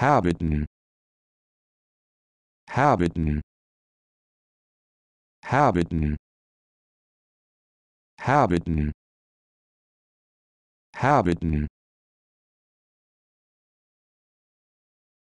Habiten. Habiten. Habiten. Habiten. Habiten.